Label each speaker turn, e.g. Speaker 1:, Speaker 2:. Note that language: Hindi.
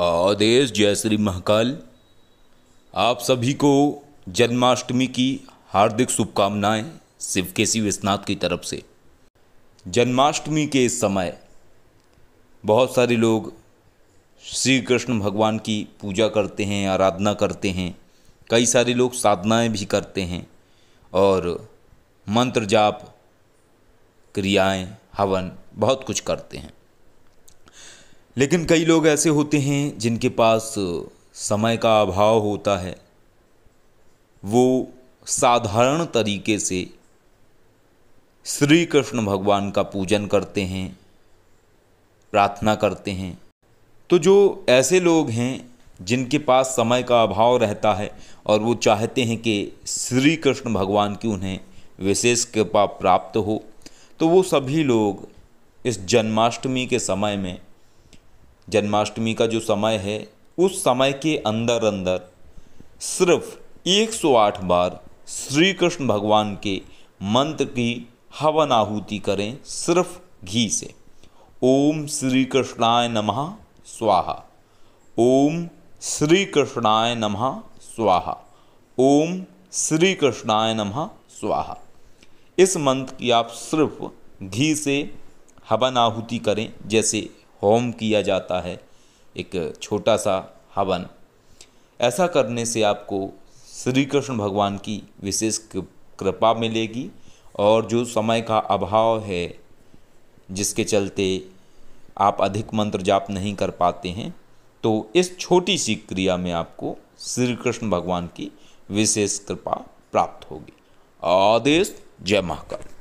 Speaker 1: आदेश जय श्री महाकाल आप सभी को जन्माष्टमी की हार्दिक शुभकामनाएं शिव के शिव की तरफ से जन्माष्टमी के इस समय बहुत सारे लोग श्री कृष्ण भगवान की पूजा करते हैं आराधना करते हैं कई सारे लोग साधनाएं भी करते हैं और मंत्र जाप क्रियाएं हवन बहुत कुछ करते हैं लेकिन कई लोग ऐसे होते हैं जिनके पास समय का अभाव होता है वो साधारण तरीके से श्री कृष्ण भगवान का पूजन करते हैं प्रार्थना करते हैं तो जो ऐसे लोग हैं जिनके पास समय का अभाव रहता है और वो चाहते हैं कि श्री कृष्ण भगवान की उन्हें विशेष कृपा प्राप्त हो तो वो सभी लोग इस जन्माष्टमी के समय में जन्माष्टमी का जो समय है उस समय के अंदर अंदर सिर्फ 108 बार श्री कृष्ण भगवान के मंत्र की हवन आहुति करें सिर्फ घी से ओम श्री कृष्णाय नमः स्वाहा ओम श्री कृष्णाय नमः स्वाहा ओम श्री कृष्णाय नमः स्वाहा इस मंत्र की आप सिर्फ घी से हवन आहुति करें जैसे होम किया जाता है एक छोटा सा हवन ऐसा करने से आपको श्री कृष्ण भगवान की विशेष कृपा मिलेगी और जो समय का अभाव है जिसके चलते आप अधिक मंत्र जाप नहीं कर पाते हैं तो इस छोटी सी क्रिया में आपको श्री कृष्ण भगवान की विशेष कृपा प्राप्त होगी आदेश जय महाकाल